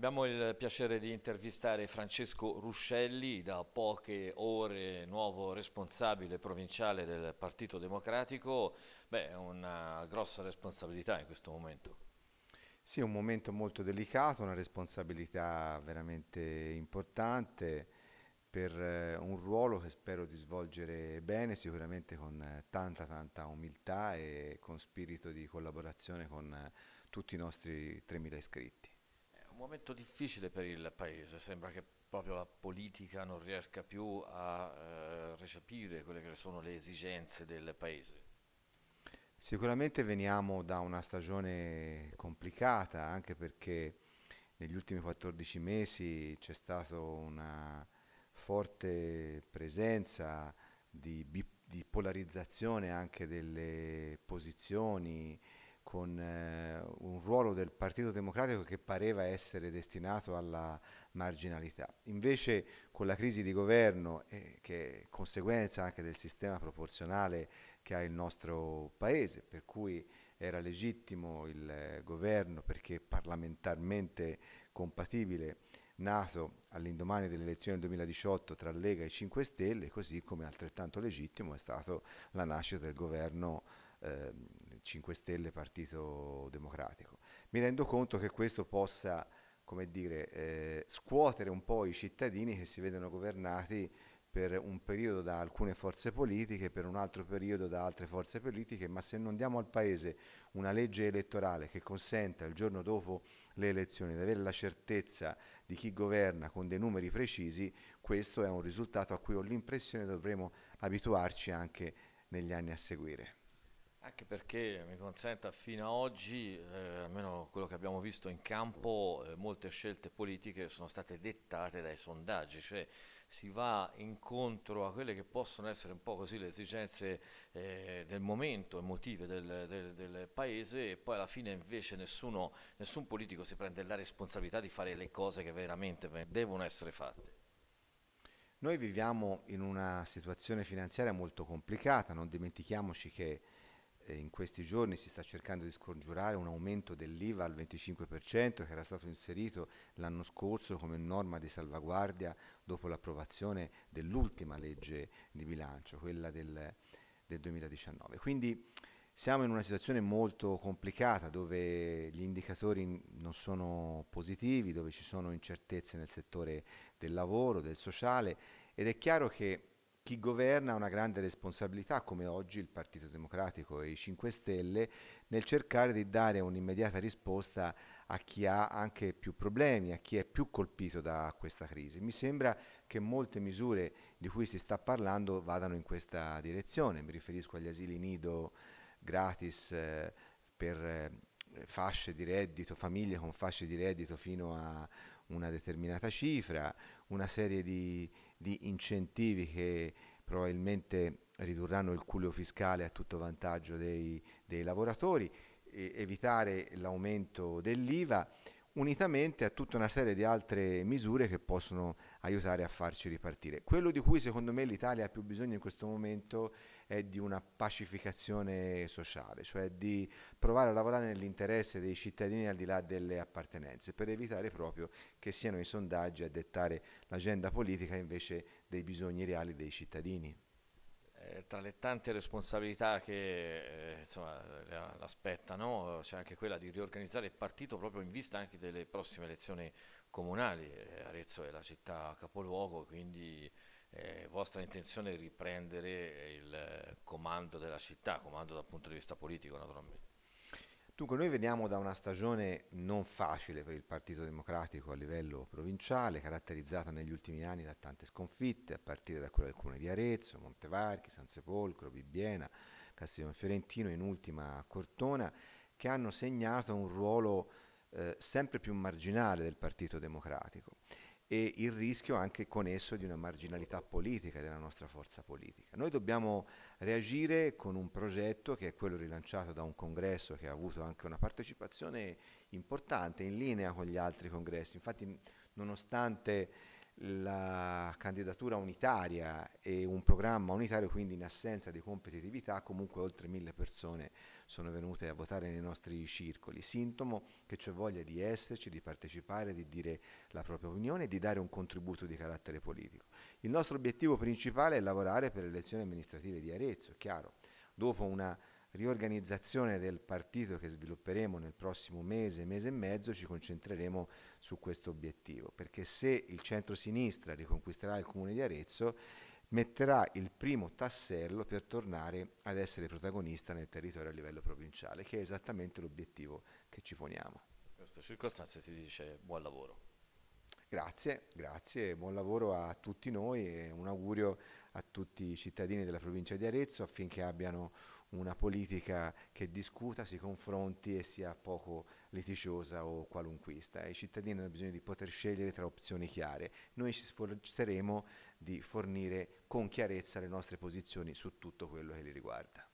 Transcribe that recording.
Abbiamo il piacere di intervistare Francesco Ruscelli, da poche ore nuovo responsabile provinciale del Partito Democratico. Beh, è una grossa responsabilità in questo momento. Sì, un momento molto delicato, una responsabilità veramente importante per eh, un ruolo che spero di svolgere bene, sicuramente con tanta tanta umiltà e con spirito di collaborazione con tutti i nostri 3.000 iscritti momento difficile per il Paese, sembra che proprio la politica non riesca più a eh, recepire quelle che sono le esigenze del Paese. Sicuramente veniamo da una stagione complicata, anche perché negli ultimi 14 mesi c'è stata una forte presenza di, di, polarizzazione anche delle posizioni con eh, un ruolo del Partito Democratico che pareva essere destinato alla marginalità. Invece con la crisi di governo, eh, che è conseguenza anche del sistema proporzionale che ha il nostro Paese, per cui era legittimo il eh, governo perché parlamentarmente compatibile, nato all'indomani delle elezioni del 2018 tra Lega e 5 Stelle, così come altrettanto legittimo è stato la nascita del governo ehm, 5 Stelle Partito Democratico. Mi rendo conto che questo possa come dire, eh, scuotere un po' i cittadini che si vedono governati per un periodo da alcune forze politiche, per un altro periodo da altre forze politiche, ma se non diamo al Paese una legge elettorale che consenta il giorno dopo le elezioni di avere la certezza di chi governa con dei numeri precisi, questo è un risultato a cui ho l'impressione dovremo abituarci anche negli anni a seguire. Anche perché mi consenta fino ad oggi, eh, almeno quello che abbiamo visto in campo, eh, molte scelte politiche sono state dettate dai sondaggi, cioè si va incontro a quelle che possono essere un po' così le esigenze eh, del momento, emotive del, del, del, paese e poi alla fine invece nessuno, nessun politico si prende la responsabilità di fare le cose che veramente devono essere fatte. Noi viviamo in una situazione finanziaria molto complicata, non dimentichiamoci che eh, in questi giorni si sta cercando di scongiurare un aumento dell'IVA al 25% che era stato inserito l'anno scorso come norma di salvaguardia dopo l'approvazione dell'ultima legge di bilancio, quella del, del 2019. Quindi siamo in una situazione molto complicata dove gli indicatori non sono positivi, dove ci sono incertezze nel settore del lavoro, del sociale ed è chiaro che chi governa ha una grande responsabilità, come oggi il Partito Democratico e i 5 Stelle, nel cercare di dare un'immediata risposta a chi ha anche più problemi, a chi è più colpito da questa crisi. Mi sembra che molte misure di cui si sta parlando vadano in questa direzione, mi riferisco agli asili nido gratis eh, per eh, fasce di reddito, famiglie con fasce di reddito fino a una determinata cifra, una serie di, di incentivi che probabilmente ridurranno il cuneo fiscale a tutto vantaggio dei, dei lavoratori, evitare l'aumento dell'IVA unitamente a tutta una serie di altre misure che possono aiutare a farci ripartire. Quello di cui secondo me l'Italia ha più bisogno in questo momento è di una pacificazione sociale, cioè di provare a lavorare nell'interesse dei cittadini al di là delle appartenenze, per evitare proprio che siano i sondaggi a dettare l'agenda politica invece dei bisogni reali dei cittadini tra le tante responsabilità che eh, insomma, l'aspettano c'è anche quella di riorganizzare il partito proprio in vista anche delle prossime elezioni comunali. Eh, Arezzo è la città capoluogo, quindi è eh, vostra intenzione è riprendere il comando della città, comando dal punto di vista politico naturalmente. Dunque noi veniamo da una stagione non facile per il Partito Democratico a livello provinciale, caratterizzata negli ultimi anni da tante sconfitte, a partire da quella del Comune di Arezzo, Montevarchi, Sansepolcro, Bibbiena, Castiglione Fiorentino, in ultima Cortona, che hanno segnato un ruolo eh, sempre più marginale del Partito Democratico e il rischio anche con esso di una marginalità politica della nostra forza politica. Noi dobbiamo reagire con un progetto che è quello rilanciato da un congresso che ha avuto anche una partecipazione importante in linea con gli altri congressi. Infatti nonostante la candidatura unitaria e un programma unitario, quindi in assenza di competitività, comunque oltre mille persone sono venute a votare nei nostri circoli, sintomo che c'è voglia di esserci, di partecipare, di dire la propria opinione e di dare un contributo di carattere politico. Il nostro obiettivo principale è lavorare per le elezioni amministrative di Arezzo, è chiaro, dopo una riorganizzazione del partito che svilupperemo nel prossimo mese, mese e mezzo, ci concentreremo su questo obiettivo, perché se il centro-sinistra riconquisterà il comune di Arezzo, metterà il primo tassello per tornare ad essere protagonista nel territorio a livello provinciale, che è esattamente l'obiettivo che ci poniamo. In queste circostanze si dice buon lavoro. Grazie, grazie, buon lavoro a tutti noi e un augurio a tutti i cittadini della provincia di Arezzo affinché abbiano una politica che discuta, si confronti e sia poco litigiosa o qualunquista. I cittadini hanno bisogno di poter scegliere tra opzioni chiare. Noi ci sforzeremo di fornire con chiarezza le nostre posizioni su tutto quello che li riguarda.